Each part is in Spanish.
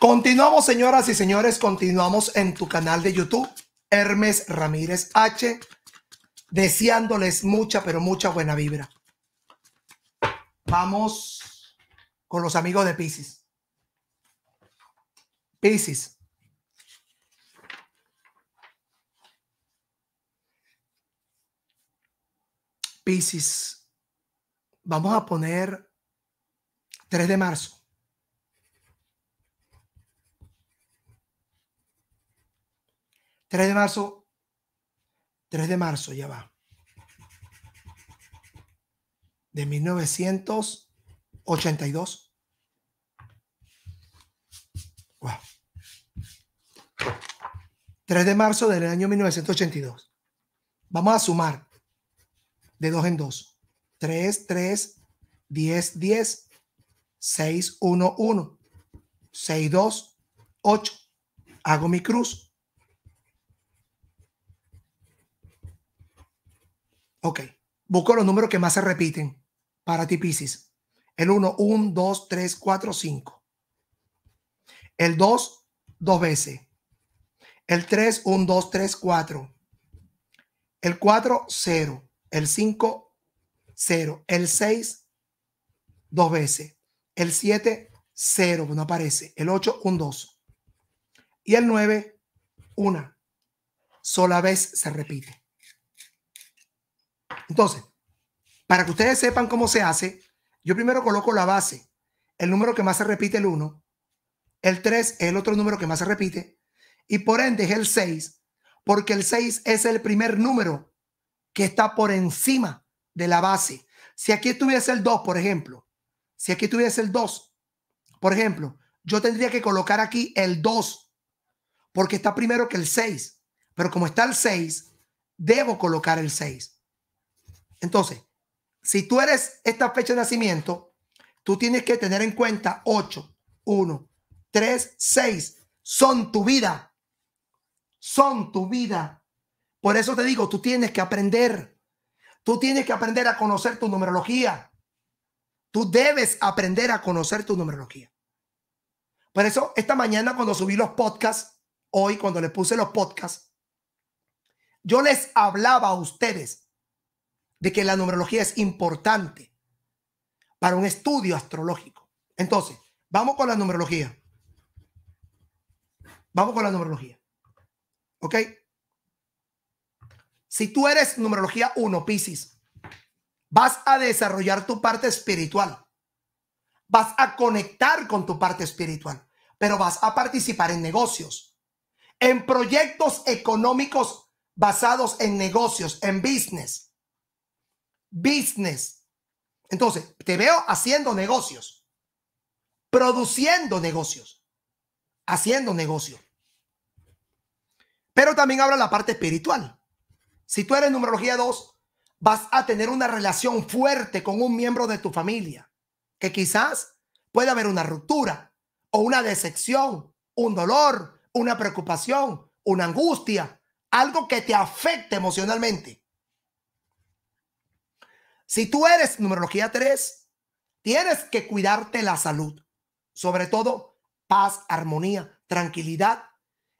Continuamos, señoras y señores, continuamos en tu canal de YouTube, Hermes Ramírez H, deseándoles mucha, pero mucha buena vibra. Vamos con los amigos de Pisces. Pisces. Pisces. Vamos a poner 3 de marzo. 3 de marzo, 3 de marzo ya va, de 1982. 3 de marzo del año 1982. Vamos a sumar de 2 en 2. 3, 3, 10, 10, 6, 1, 1, 6, 2, 8. Hago mi cruz. Ok, busco los números que más se repiten para ti, Pisces. El 1, 1, 2, 3, 4, 5. El 2, dos veces. El 3, 1, 2, 3, 4. El 4, 0. El 5, 0. El 6, dos veces. El 7, 0, no aparece. El 8, 1, 2. Y el 9, una sola vez se repite. Entonces, para que ustedes sepan cómo se hace, yo primero coloco la base, el número que más se repite, el 1, el 3 es el otro número que más se repite, y por ende es el 6, porque el 6 es el primer número que está por encima de la base. Si aquí estuviese el 2, por ejemplo, si aquí estuviese el 2, por ejemplo, yo tendría que colocar aquí el 2, porque está primero que el 6, pero como está el 6, debo colocar el 6. Entonces, si tú eres esta fecha de nacimiento, tú tienes que tener en cuenta 8, 1, 3, 6. Son tu vida. Son tu vida. Por eso te digo, tú tienes que aprender. Tú tienes que aprender a conocer tu numerología. Tú debes aprender a conocer tu numerología. Por eso, esta mañana cuando subí los podcasts, hoy cuando le puse los podcasts, yo les hablaba a ustedes de que la numerología es importante para un estudio astrológico. Entonces, vamos con la numerología. Vamos con la numerología. ¿Ok? Si tú eres numerología 1, Pisces, vas a desarrollar tu parte espiritual. Vas a conectar con tu parte espiritual, pero vas a participar en negocios, en proyectos económicos basados en negocios, en business business. Entonces, te veo haciendo negocios, produciendo negocios, haciendo negocios. Pero también habla la parte espiritual. Si tú eres numerología 2, vas a tener una relación fuerte con un miembro de tu familia, que quizás puede haber una ruptura o una decepción, un dolor, una preocupación, una angustia, algo que te afecte emocionalmente. Si tú eres numerología 3, tienes que cuidarte la salud, sobre todo paz, armonía, tranquilidad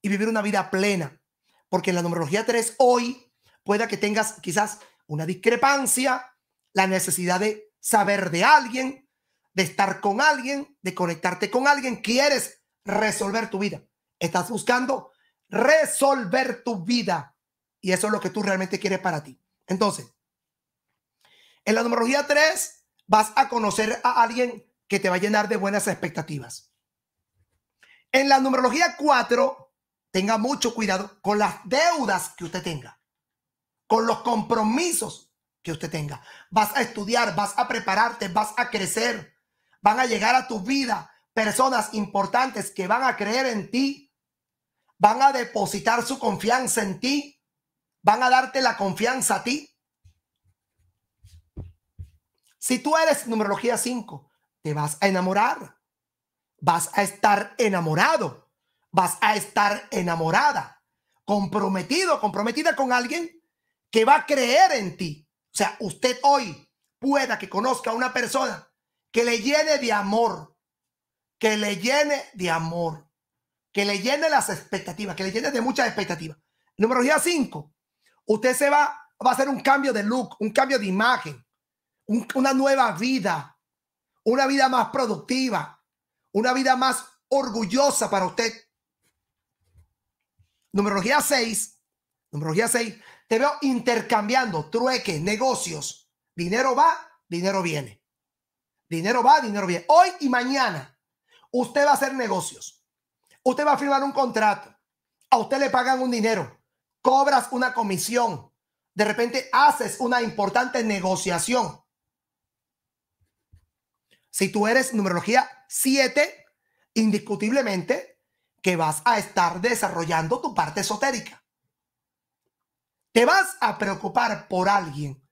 y vivir una vida plena. Porque en la numerología 3 hoy pueda que tengas quizás una discrepancia, la necesidad de saber de alguien, de estar con alguien, de conectarte con alguien. Quieres resolver tu vida. Estás buscando resolver tu vida. Y eso es lo que tú realmente quieres para ti. Entonces, en la numerología 3 vas a conocer a alguien que te va a llenar de buenas expectativas. En la numerología 4, tenga mucho cuidado con las deudas que usted tenga, con los compromisos que usted tenga. Vas a estudiar, vas a prepararte, vas a crecer, van a llegar a tu vida personas importantes que van a creer en ti, van a depositar su confianza en ti, van a darte la confianza a ti si tú eres numerología 5, te vas a enamorar. Vas a estar enamorado. Vas a estar enamorada. Comprometido, comprometida con alguien que va a creer en ti. O sea, usted hoy pueda que conozca a una persona que le llene de amor. Que le llene de amor. Que le llene las expectativas. Que le llene de muchas expectativas. Numerología 5. Usted se va, va a hacer un cambio de look, un cambio de imagen una nueva vida, una vida más productiva, una vida más orgullosa para usted. Numerología 6, numerología 6, te veo intercambiando trueque, negocios. Dinero va, dinero viene. Dinero va, dinero viene. Hoy y mañana usted va a hacer negocios. Usted va a firmar un contrato. A usted le pagan un dinero. Cobras una comisión. De repente haces una importante negociación. Si tú eres numerología 7, indiscutiblemente que vas a estar desarrollando tu parte esotérica. Te vas a preocupar por alguien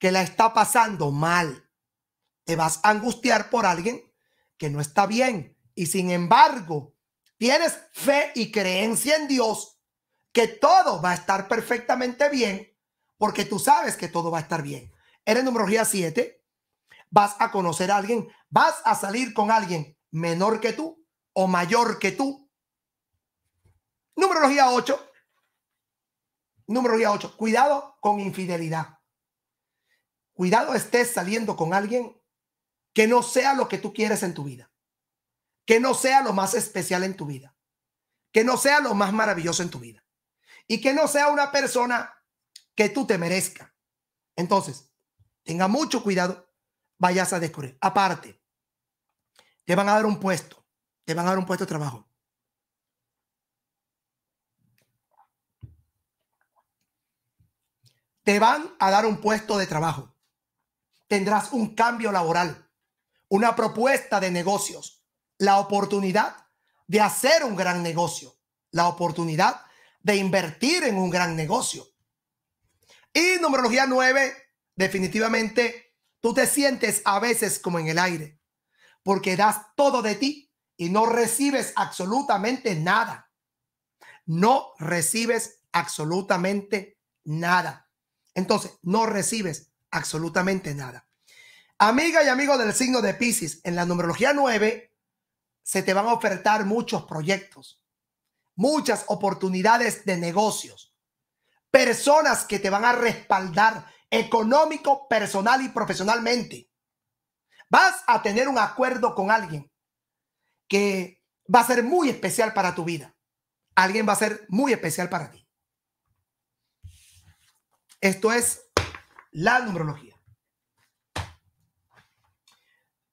que la está pasando mal. Te vas a angustiar por alguien que no está bien. Y sin embargo, tienes fe y creencia en Dios que todo va a estar perfectamente bien porque tú sabes que todo va a estar bien. Eres numerología 7, vas a conocer a alguien, vas a salir con alguien menor que tú o mayor que tú. Numerología 8. Numerología 8. Cuidado con infidelidad. Cuidado estés saliendo con alguien que no sea lo que tú quieres en tu vida. Que no sea lo más especial en tu vida. Que no sea lo más maravilloso en tu vida. Y que no sea una persona que tú te merezca. Entonces, tenga mucho cuidado vayas a descubrir. Aparte, te van a dar un puesto, te van a dar un puesto de trabajo. Te van a dar un puesto de trabajo. Tendrás un cambio laboral, una propuesta de negocios, la oportunidad de hacer un gran negocio, la oportunidad de invertir en un gran negocio. Y numerología 9, definitivamente Tú te sientes a veces como en el aire, porque das todo de ti y no recibes absolutamente nada. No recibes absolutamente nada. Entonces, no recibes absolutamente nada. Amiga y amigo del signo de Pisces, en la numerología 9 se te van a ofertar muchos proyectos, muchas oportunidades de negocios, personas que te van a respaldar económico, personal y profesionalmente. Vas a tener un acuerdo con alguien que va a ser muy especial para tu vida. Alguien va a ser muy especial para ti. Esto es la numerología.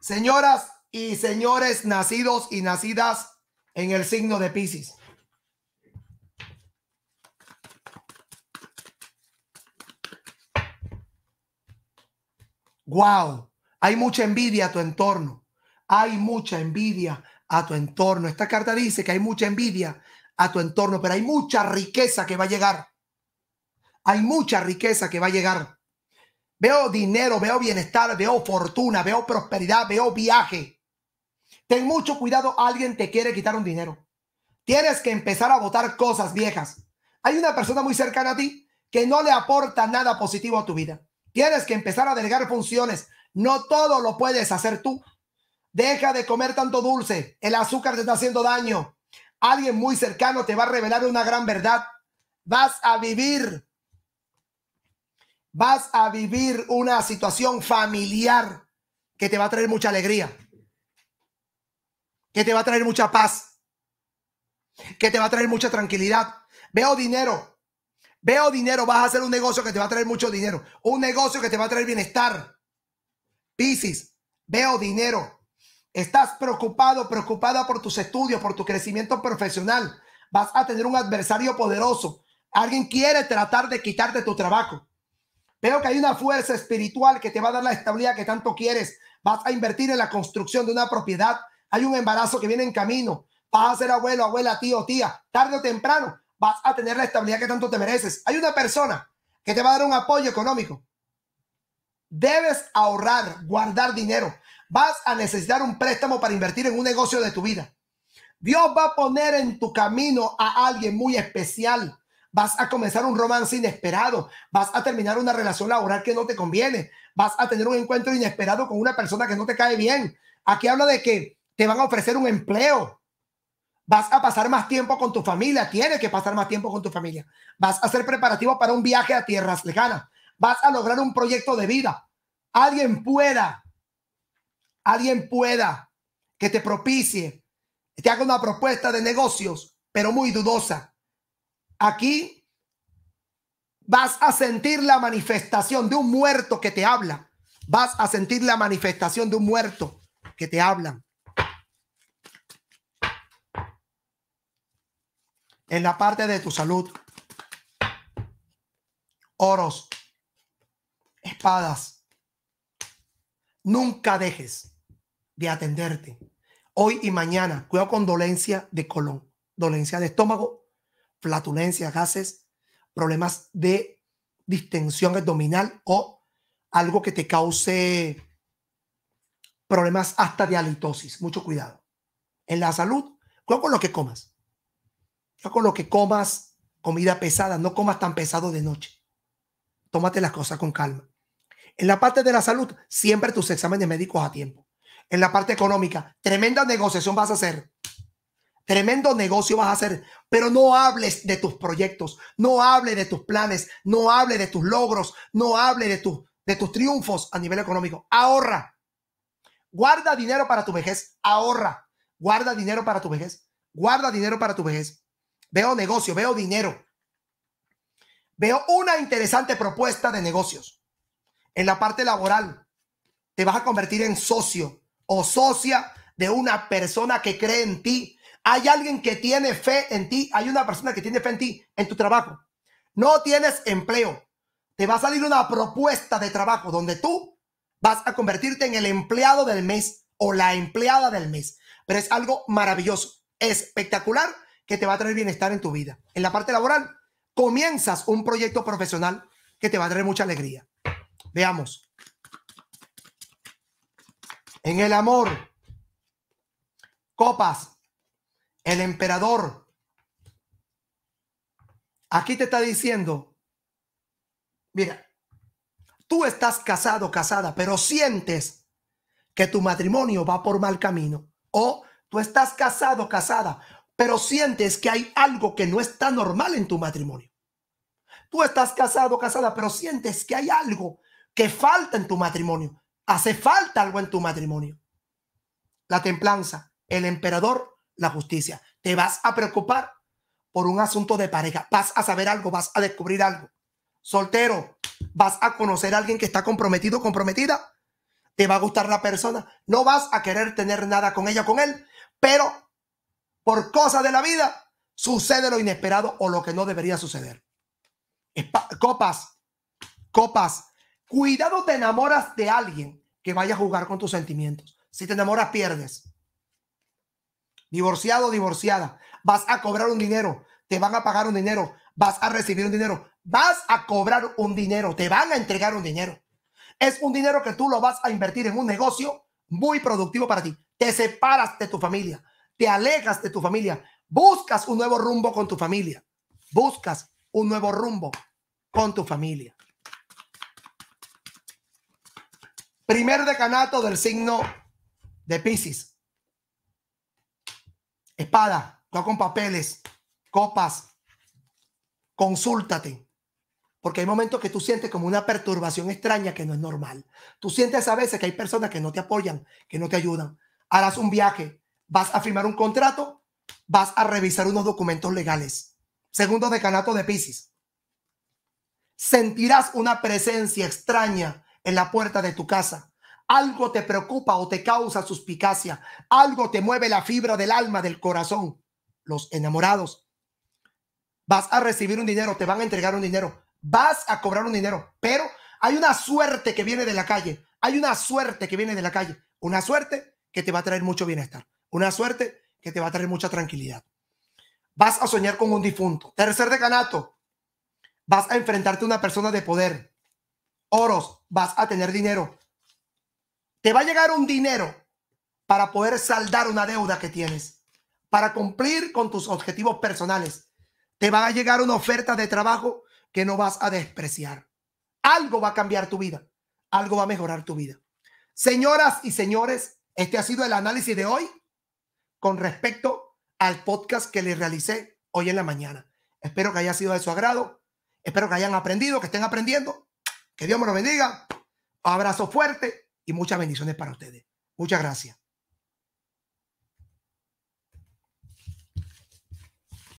Señoras y señores nacidos y nacidas en el signo de Pisces. wow, hay mucha envidia a tu entorno. Hay mucha envidia a tu entorno. Esta carta dice que hay mucha envidia a tu entorno, pero hay mucha riqueza que va a llegar. Hay mucha riqueza que va a llegar. Veo dinero, veo bienestar, veo fortuna, veo prosperidad, veo viaje. Ten mucho cuidado, alguien te quiere quitar un dinero. Tienes que empezar a votar cosas viejas. Hay una persona muy cercana a ti que no le aporta nada positivo a tu vida. Tienes que empezar a delegar funciones. No todo lo puedes hacer tú. Deja de comer tanto dulce. El azúcar te está haciendo daño. Alguien muy cercano te va a revelar una gran verdad. Vas a vivir. Vas a vivir una situación familiar que te va a traer mucha alegría. Que te va a traer mucha paz. Que te va a traer mucha tranquilidad. Veo dinero. Veo dinero, vas a hacer un negocio que te va a traer mucho dinero. Un negocio que te va a traer bienestar. Piscis, veo dinero. Estás preocupado, preocupada por tus estudios, por tu crecimiento profesional. Vas a tener un adversario poderoso. Alguien quiere tratar de quitarte tu trabajo. Veo que hay una fuerza espiritual que te va a dar la estabilidad que tanto quieres. Vas a invertir en la construcción de una propiedad. Hay un embarazo que viene en camino. Vas a ser abuelo, abuela, tío, tía. Tarde o temprano vas a tener la estabilidad que tanto te mereces. Hay una persona que te va a dar un apoyo económico. Debes ahorrar, guardar dinero. Vas a necesitar un préstamo para invertir en un negocio de tu vida. Dios va a poner en tu camino a alguien muy especial. Vas a comenzar un romance inesperado. Vas a terminar una relación laboral que no te conviene. Vas a tener un encuentro inesperado con una persona que no te cae bien. Aquí habla de que te van a ofrecer un empleo. Vas a pasar más tiempo con tu familia, tienes que pasar más tiempo con tu familia. Vas a hacer preparativo para un viaje a tierras lejanas. Vas a lograr un proyecto de vida. Alguien pueda, alguien pueda que te propicie, te haga una propuesta de negocios, pero muy dudosa. Aquí vas a sentir la manifestación de un muerto que te habla. Vas a sentir la manifestación de un muerto que te habla. en la parte de tu salud. Oros, espadas. Nunca dejes de atenderte. Hoy y mañana, cuidado con dolencia de colon, dolencia de estómago, flatulencia, gases, problemas de distensión abdominal o algo que te cause problemas hasta de halitosis. Mucho cuidado. En la salud, cuidado con lo que comas con lo que comas comida pesada, no comas tan pesado de noche. Tómate las cosas con calma. En la parte de la salud, siempre tus exámenes médicos a tiempo. En la parte económica, tremenda negociación vas a hacer. Tremendo negocio vas a hacer, pero no hables de tus proyectos, no hables de tus planes, no hables de tus logros, no hables de, de tus triunfos a nivel económico. Ahorra. Guarda dinero para tu vejez. Ahorra. Guarda dinero para tu vejez. Guarda dinero para tu vejez veo negocio, veo dinero. Veo una interesante propuesta de negocios. En la parte laboral, te vas a convertir en socio o socia de una persona que cree en ti. Hay alguien que tiene fe en ti. Hay una persona que tiene fe en ti, en tu trabajo. No tienes empleo. Te va a salir una propuesta de trabajo donde tú vas a convertirte en el empleado del mes o la empleada del mes. Pero es algo maravilloso, espectacular que te va a traer bienestar en tu vida. En la parte laboral, comienzas un proyecto profesional que te va a traer mucha alegría. Veamos. En el amor, copas, el emperador. Aquí te está diciendo, mira, tú estás casado, casada, pero sientes que tu matrimonio va por mal camino. O tú estás casado, casada, pero sientes que hay algo que no está normal en tu matrimonio. Tú estás casado, casada, pero sientes que hay algo que falta en tu matrimonio. Hace falta algo en tu matrimonio. La templanza, el emperador, la justicia. Te vas a preocupar por un asunto de pareja. Vas a saber algo, vas a descubrir algo. Soltero, vas a conocer a alguien que está comprometido, comprometida. Te va a gustar la persona. No vas a querer tener nada con ella, con él, pero por cosas de la vida, sucede lo inesperado o lo que no debería suceder. Copas, copas. Cuidado te enamoras de alguien que vaya a jugar con tus sentimientos. Si te enamoras, pierdes. Divorciado, divorciada. Vas a cobrar un dinero. Te van a pagar un dinero. Vas a recibir un dinero. Vas a cobrar un dinero. Te van a entregar un dinero. Es un dinero que tú lo vas a invertir en un negocio muy productivo para ti. Te separas de tu familia te alejas de tu familia, buscas un nuevo rumbo con tu familia, buscas un nuevo rumbo con tu familia. Primer decanato del signo de Pisces. Espada, no con papeles, copas, consúltate. Porque hay momentos que tú sientes como una perturbación extraña que no es normal. Tú sientes a veces que hay personas que no te apoyan, que no te ayudan. Harás un viaje, vas a firmar un contrato, vas a revisar unos documentos legales. Segundo decanato de Pisces. Sentirás una presencia extraña en la puerta de tu casa. Algo te preocupa o te causa suspicacia. Algo te mueve la fibra del alma, del corazón. Los enamorados. Vas a recibir un dinero, te van a entregar un dinero, vas a cobrar un dinero, pero hay una suerte que viene de la calle. Hay una suerte que viene de la calle. Una suerte que te va a traer mucho bienestar. Una suerte que te va a traer mucha tranquilidad. Vas a soñar con un difunto. Tercer decanato, vas a enfrentarte a una persona de poder. Oros, vas a tener dinero. Te va a llegar un dinero para poder saldar una deuda que tienes, para cumplir con tus objetivos personales. Te va a llegar una oferta de trabajo que no vas a despreciar. Algo va a cambiar tu vida, algo va a mejorar tu vida. Señoras y señores, este ha sido el análisis de hoy con respecto al podcast que les realicé hoy en la mañana. Espero que haya sido de su agrado. Espero que hayan aprendido, que estén aprendiendo. Que Dios me lo bendiga. Abrazo fuerte y muchas bendiciones para ustedes. Muchas gracias.